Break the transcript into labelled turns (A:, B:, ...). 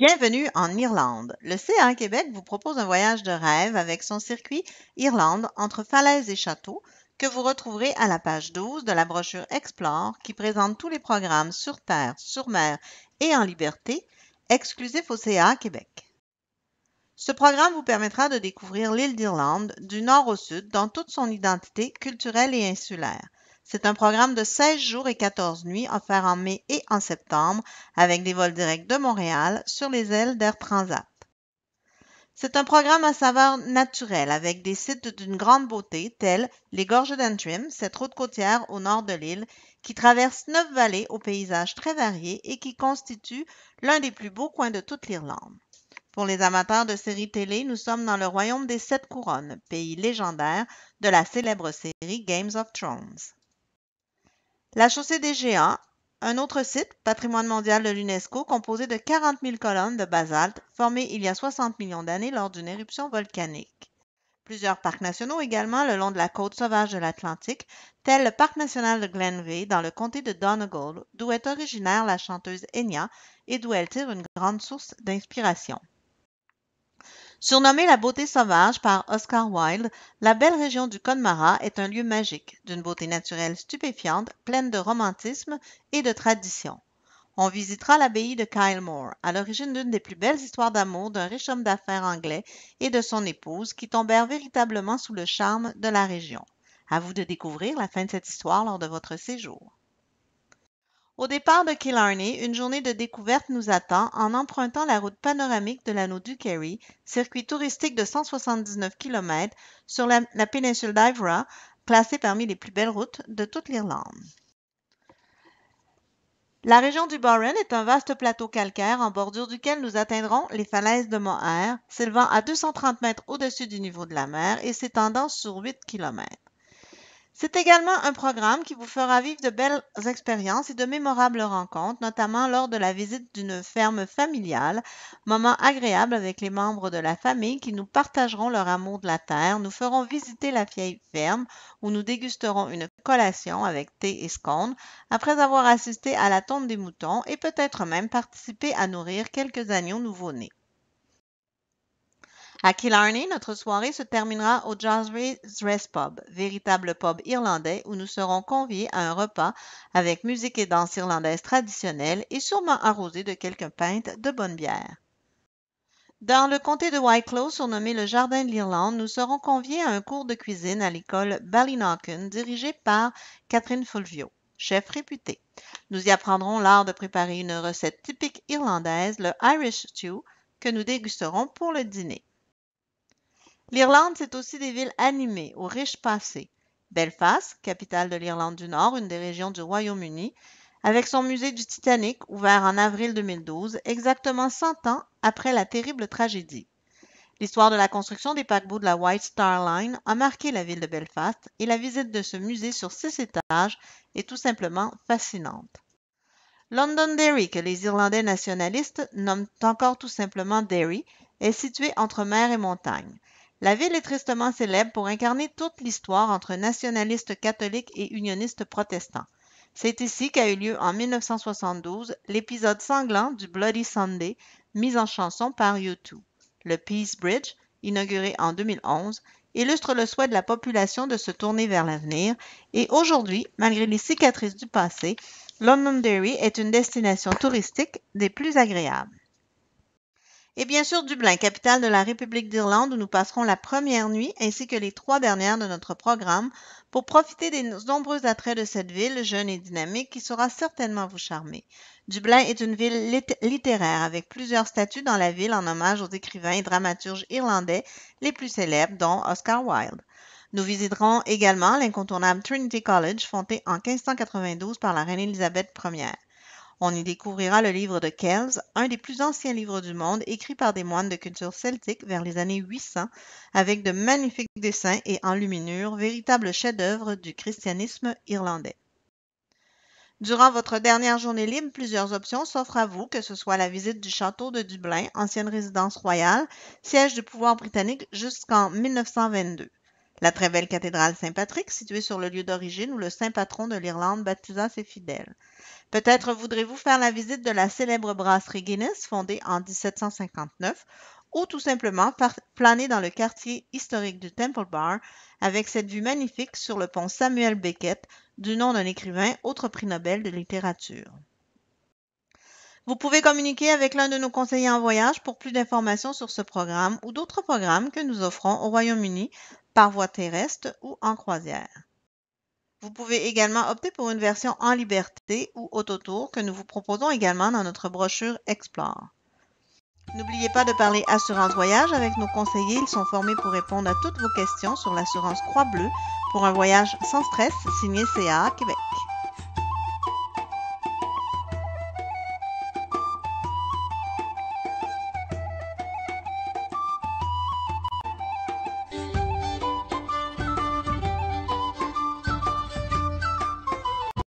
A: Bienvenue en Irlande. Le CA Québec vous propose un voyage de rêve avec son circuit Irlande entre falaises et châteaux que vous retrouverez à la page 12 de la brochure Explore qui présente tous les programmes sur terre, sur mer et en liberté exclusifs au CA Québec. Ce programme vous permettra de découvrir l'île d'Irlande du nord au sud dans toute son identité culturelle et insulaire. C'est un programme de 16 jours et 14 nuits offert en mai et en septembre avec des vols directs de Montréal sur les ailes d'Air Transat. C'est un programme à saveur naturelle avec des sites d'une grande beauté tels les gorges d'Antrim, cette route côtière au nord de l'île qui traverse neuf vallées aux paysages très variés et qui constitue l'un des plus beaux coins de toute l'Irlande. Pour les amateurs de séries télé, nous sommes dans le royaume des sept couronnes, pays légendaire de la célèbre série Games of Thrones. La chaussée des Géants, un autre site, patrimoine mondial de l'UNESCO, composé de 40 000 colonnes de basalte formées il y a 60 millions d'années lors d'une éruption volcanique. Plusieurs parcs nationaux également le long de la côte sauvage de l'Atlantique, tel le parc national de Glenveigh dans le comté de Donegal, d'où est originaire la chanteuse Enya et d'où elle tire une grande source d'inspiration. Surnommée la beauté sauvage par Oscar Wilde, la belle région du Connemara est un lieu magique, d'une beauté naturelle stupéfiante, pleine de romantisme et de tradition. On visitera l'abbaye de Kylemore, à l'origine d'une des plus belles histoires d'amour d'un riche homme d'affaires anglais et de son épouse qui tombèrent véritablement sous le charme de la région. À vous de découvrir la fin de cette histoire lors de votre séjour. Au départ de Killarney, une journée de découverte nous attend en empruntant la route panoramique de l'anneau du Kerry, circuit touristique de 179 km sur la, péninsule d'Ivra, classée parmi les plus belles routes de toute l'Irlande. La région du Barren est un vaste plateau calcaire en bordure duquel nous atteindrons les falaises de Moher, s'élevant à 230 mètres au-dessus du niveau de la mer et s'étendant sur 8 km. C'est également un programme qui vous fera vivre de belles expériences et de mémorables rencontres, notamment lors de la visite d'une ferme familiale, moment agréable avec les membres de la famille qui nous partageront leur amour de la terre, nous ferons visiter la vieille ferme où nous dégusterons une collation avec thé et scone après avoir assisté à la tombe des moutons et peut-être même participer à nourrir quelques agneaux nouveau-nés. À Killarney, notre soirée se terminera au Jazz Rest Pub, véritable pub irlandais où nous serons conviés à un repas avec musique et danse irlandaise traditionnelle et sûrement arrosé de quelques pintes de bonne bière. Dans le comté de Wicklow, surnommé le Jardin de l'Irlande, nous serons conviés à un cours de cuisine à l'école Ballynocken, dirigée par Catherine Fulvio, chef réputée. Nous y apprendrons l'art de préparer une recette typique irlandaise, le Irish Stew, que nous dégusterons pour le dîner. L'Irlande, c'est aussi des villes animées, aux riches passés. Belfast, capitale de l'Irlande du Nord, une des régions du Royaume-Uni, avec son musée du Titanic, ouvert en avril 2012, exactement 100 ans après la terrible tragédie. L'histoire de la construction des paquebots de la White Star Line a marqué la ville de Belfast et la visite de ce musée sur six étages est tout simplement fascinante. Londonderry, que les Irlandais nationalistes nomment encore tout simplement Derry, est situé entre mer et montagne. La ville est tristement célèbre pour incarner toute l'histoire entre nationalistes catholiques et unionistes protestants. C'est ici qu'a eu lieu en 1972 l'épisode sanglant du Bloody Sunday, mis en chanson par U2. Le Peace Bridge, inauguré en 2011, illustre le souhait de la population de se tourner vers l'avenir et aujourd'hui, malgré les cicatrices du passé, Londonderry est une destination touristique des plus agréables et bien sûr Dublin, capitale de la République d'Irlande, où nous passerons la première nuit ainsi que les trois dernières de notre programme pour profiter des nombreux attraits de cette ville jeune et dynamique qui saura certainement vous charmer. Dublin est une ville littéraire avec plusieurs statues dans la ville en hommage aux écrivains et dramaturges irlandais les plus célèbres, dont Oscar Wilde. Nous visiterons également l'incontournable Trinity College, fondé en 1592 par la reine Élisabeth Ier. On y découvrira le livre de Kells, un des plus anciens livres du monde écrit par des moines de culture celtique vers les années 800, avec de magnifiques dessins et enluminures, véritable chef-d'œuvre du christianisme irlandais. Durant votre dernière journée libre, plusieurs options s'offrent à vous, que ce soit la visite du château de Dublin, ancienne résidence royale, siège du pouvoir britannique jusqu'en 1922. La très belle cathédrale Saint-Patrick, située sur le lieu d'origine où le saint patron de l'Irlande baptisa ses fidèles. Peut-être voudrez-vous faire la visite de la célèbre brasserie Guinness, fondée en 1759, ou tout simplement planer dans le quartier historique du Temple Bar avec cette vue magnifique sur le pont Samuel Beckett, du nom d'un écrivain, autre prix Nobel de littérature. Vous pouvez communiquer avec l'un de nos conseillers en voyage pour plus d'informations sur ce programme ou d'autres programmes que nous offrons au Royaume-Uni par voie terrestre ou en croisière. Vous pouvez également opter pour une version en liberté ou autotour que nous vous proposons également dans notre brochure Explore. N'oubliez pas de parler assurance voyage avec nos conseillers. Ils sont formés pour répondre à toutes vos questions sur l'assurance Croix Bleue pour un voyage sans stress signé CA Québec.